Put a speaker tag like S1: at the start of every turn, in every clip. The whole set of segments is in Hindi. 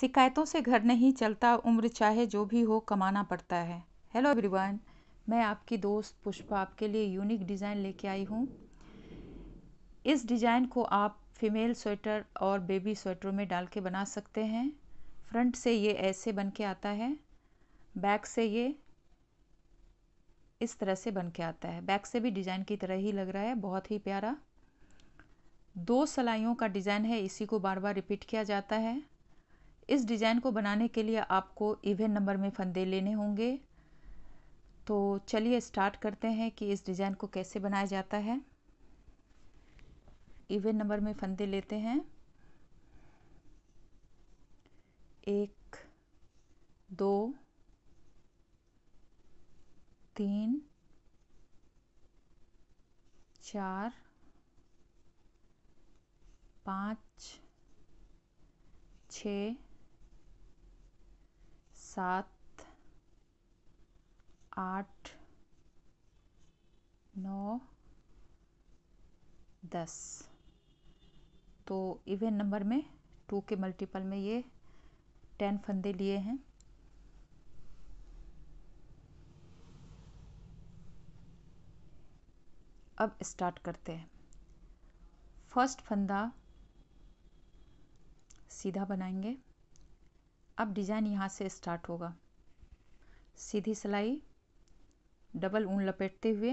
S1: शिकायतों से घर नहीं चलता उम्र चाहे जो भी हो कमाना पड़ता है हेलो एवरीवन मैं आपकी दोस्त पुष्पा आपके लिए यूनिक डिज़ाइन लेके आई हूँ इस डिज़ाइन को आप फीमेल स्वेटर और बेबी स्वेटरों में डाल के बना सकते हैं फ्रंट से ये ऐसे बन के आता है बैक से ये इस तरह से बन के आता है बैक से भी डिज़ाइन की तरह ही लग रहा है बहुत ही प्यारा दो सलाइयों का डिज़ाइन है इसी को बार बार रिपीट किया जाता है इस डिज़ाइन को बनाने के लिए आपको इवेन नंबर में फंदे लेने होंगे तो चलिए स्टार्ट करते हैं कि इस डिज़ाइन को कैसे बनाया जाता है इवेन नंबर में फंदे लेते हैं एक दो तीन चार पाँच छ सात आठ नौ दस तो इवेन नंबर में टू के मल्टीपल में ये टेन फंदे लिए हैं अब स्टार्ट करते हैं फर्स्ट फंदा सीधा बनाएंगे अब डिज़ाइन यहाँ से स्टार्ट होगा सीधी सिलाई डबल ऊन लपेटते हुए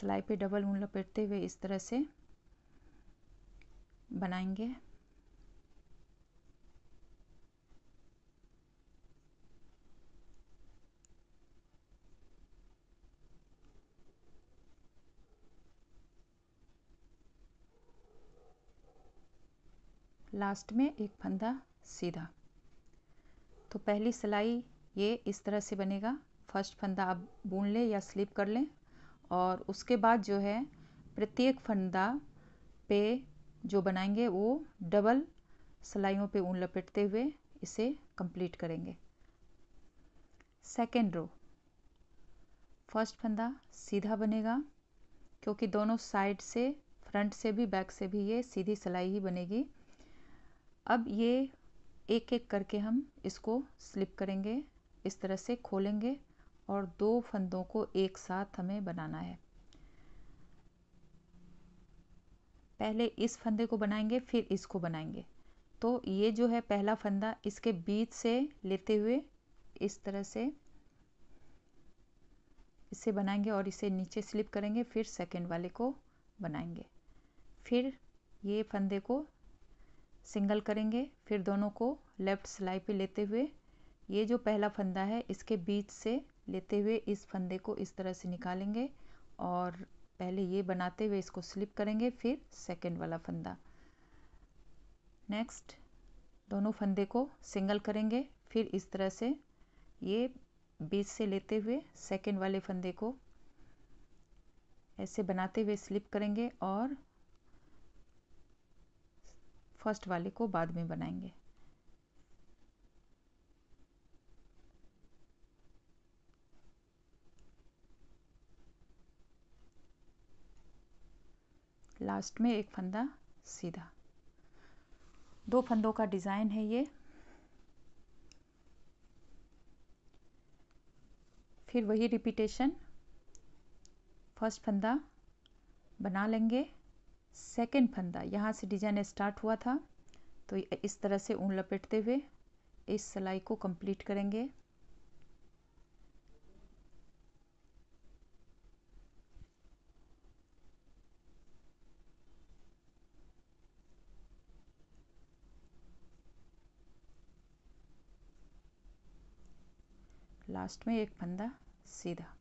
S1: सिलाई पे डबल ऊन लपेटते हुए इस तरह से बनाएंगे लास्ट में एक फंदा सीधा तो पहली सिलाई ये इस तरह से बनेगा फर्स्ट फंदा आप बुन लें या स्लिप कर लें और उसके बाद जो है प्रत्येक फंदा पे जो बनाएंगे वो डबल सिलाइयों पे ऊन लपेटते हुए इसे कंप्लीट करेंगे सेकेंड रो फर्स्ट फंदा सीधा बनेगा क्योंकि दोनों साइड से फ्रंट से भी बैक से भी ये सीधी सिलाई ही बनेगी अब ये एक एक करके हम इसको स्लिप करेंगे इस तरह से खोलेंगे और दो फंदों को एक साथ हमें बनाना है पहले इस फंदे को बनाएंगे फिर इसको बनाएंगे तो ये जो है पहला फंदा इसके बीच से लेते हुए इस तरह से इसे बनाएंगे और इसे नीचे स्लिप करेंगे फिर सेकंड वाले को बनाएंगे फिर ये फंदे को सिंगल करेंगे फिर दोनों को लेफ्ट सिलाई पे लेते हुए ये जो पहला फंदा है इसके बीच से लेते हुए इस फंदे को इस तरह से निकालेंगे और पहले ये बनाते हुए इसको स्लिप करेंगे फिर सेकेंड वाला फंदा नेक्स्ट दोनों फंदे को सिंगल करेंगे फिर इस तरह से ये बीच से लेते हुए सेकेंड वाले फंदे को ऐसे बनाते हुए स्लिप करेंगे और फर्स्ट वाले को बाद में बनाएंगे लास्ट में एक फंदा सीधा दो फंदों का डिज़ाइन है ये फिर वही रिपीटेशन फर्स्ट फंदा बना लेंगे सेकेंड फंदा यहाँ से डिजाइन स्टार्ट हुआ था तो इस तरह से ऊन लपेटते हुए इस सिलाई को कंप्लीट करेंगे लास्ट में एक फंदा सीधा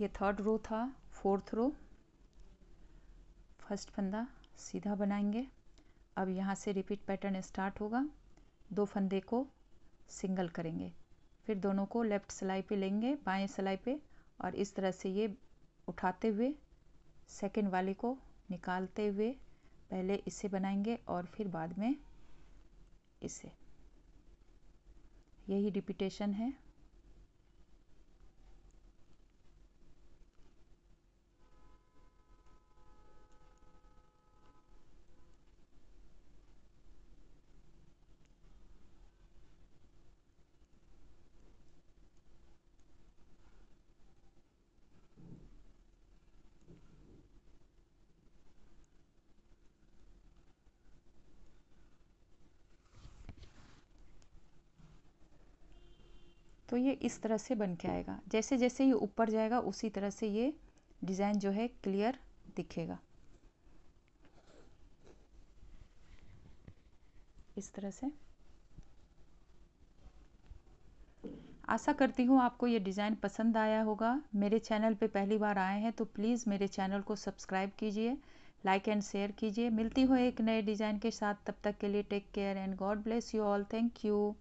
S1: ये थर्ड रो था फोर्थ रो फर्स्ट फंदा सीधा बनाएंगे अब यहाँ से रिपीट पैटर्न स्टार्ट होगा दो फंदे को सिंगल करेंगे फिर दोनों को लेफ्ट सिलाई पे लेंगे बाएं सिलाई पे और इस तरह से ये उठाते हुए सेकेंड वाले को निकालते हुए पहले इसे बनाएंगे और फिर बाद में इसे यही रिपीटेशन है तो ये इस तरह से बन के आएगा जैसे जैसे ये ऊपर जाएगा उसी तरह से ये डिज़ाइन जो है क्लियर दिखेगा इस तरह से आशा करती हूँ आपको ये डिज़ाइन पसंद आया होगा मेरे चैनल पे पहली बार आए हैं तो प्लीज़ मेरे चैनल को सब्सक्राइब कीजिए लाइक एंड शेयर कीजिए मिलती हो एक नए डिज़ाइन के साथ तब तक के लिए take care and God bless you all thank you